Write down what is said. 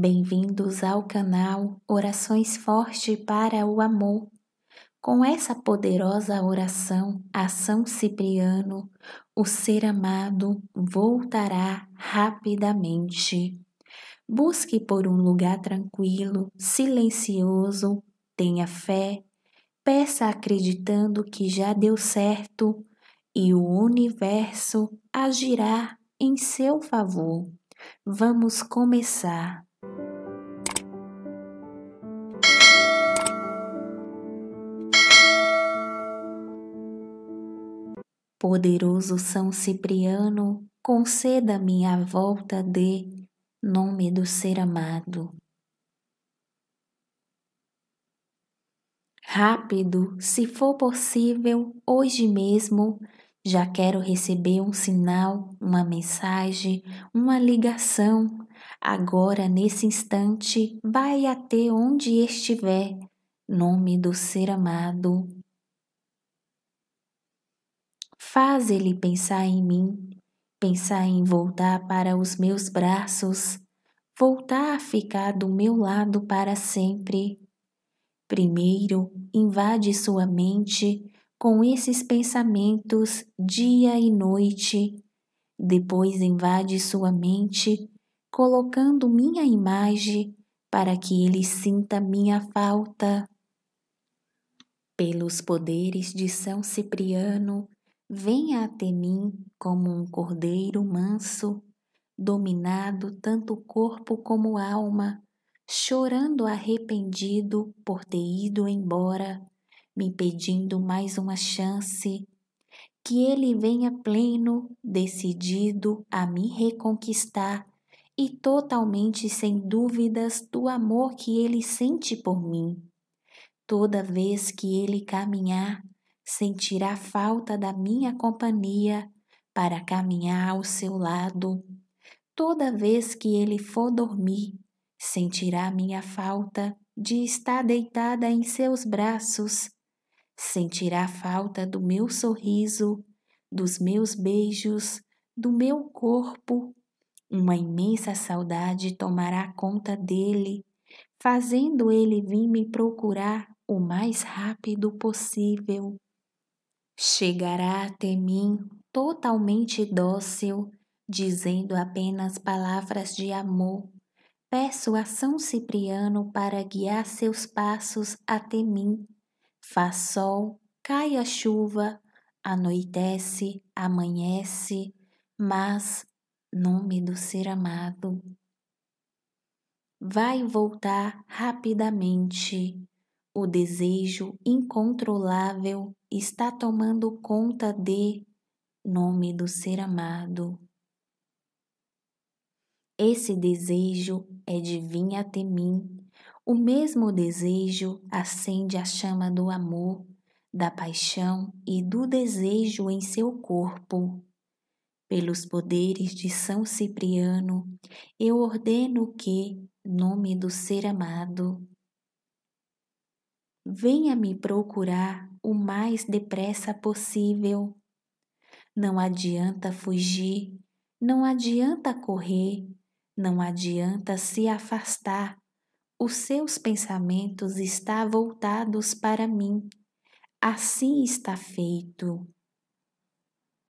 Bem-vindos ao canal Orações Forte para o Amor. Com essa poderosa oração a São Cipriano, o ser amado voltará rapidamente. Busque por um lugar tranquilo, silencioso, tenha fé, peça acreditando que já deu certo e o universo agirá em seu favor. Vamos começar. Poderoso São Cipriano, conceda-me a volta de nome do ser amado. Rápido, se for possível, hoje mesmo, já quero receber um sinal, uma mensagem, uma ligação. Agora, nesse instante, vai até onde estiver, nome do ser amado. Faz ele pensar em mim, pensar em voltar para os meus braços, voltar a ficar do meu lado para sempre. Primeiro, invade sua mente com esses pensamentos dia e noite. Depois, invade sua mente colocando minha imagem para que ele sinta minha falta. Pelos poderes de São Cipriano, Venha até mim como um cordeiro manso, dominado tanto corpo como alma, chorando arrependido por ter ido embora, me pedindo mais uma chance. Que ele venha pleno, decidido a me reconquistar e totalmente sem dúvidas do amor que ele sente por mim. Toda vez que ele caminhar, sentirá falta da minha companhia para caminhar ao seu lado. Toda vez que ele for dormir, sentirá minha falta de estar deitada em seus braços. Sentirá falta do meu sorriso, dos meus beijos, do meu corpo. Uma imensa saudade tomará conta dele, fazendo ele vir me procurar o mais rápido possível chegará até mim totalmente dócil, dizendo apenas palavras de amor. Peço a São Cipriano para guiar seus passos até mim. Faz sol, cai a chuva, anoitece, amanhece, mas, nome do ser amado, vai voltar rapidamente o desejo incontrolável está tomando conta de nome do ser amado. Esse desejo é de vir até mim. O mesmo desejo acende a chama do amor, da paixão e do desejo em seu corpo. Pelos poderes de São Cipriano, eu ordeno que, nome do ser amado, venha me procurar o mais depressa possível. Não adianta fugir, não adianta correr, não adianta se afastar. Os seus pensamentos estão voltados para mim. Assim está feito.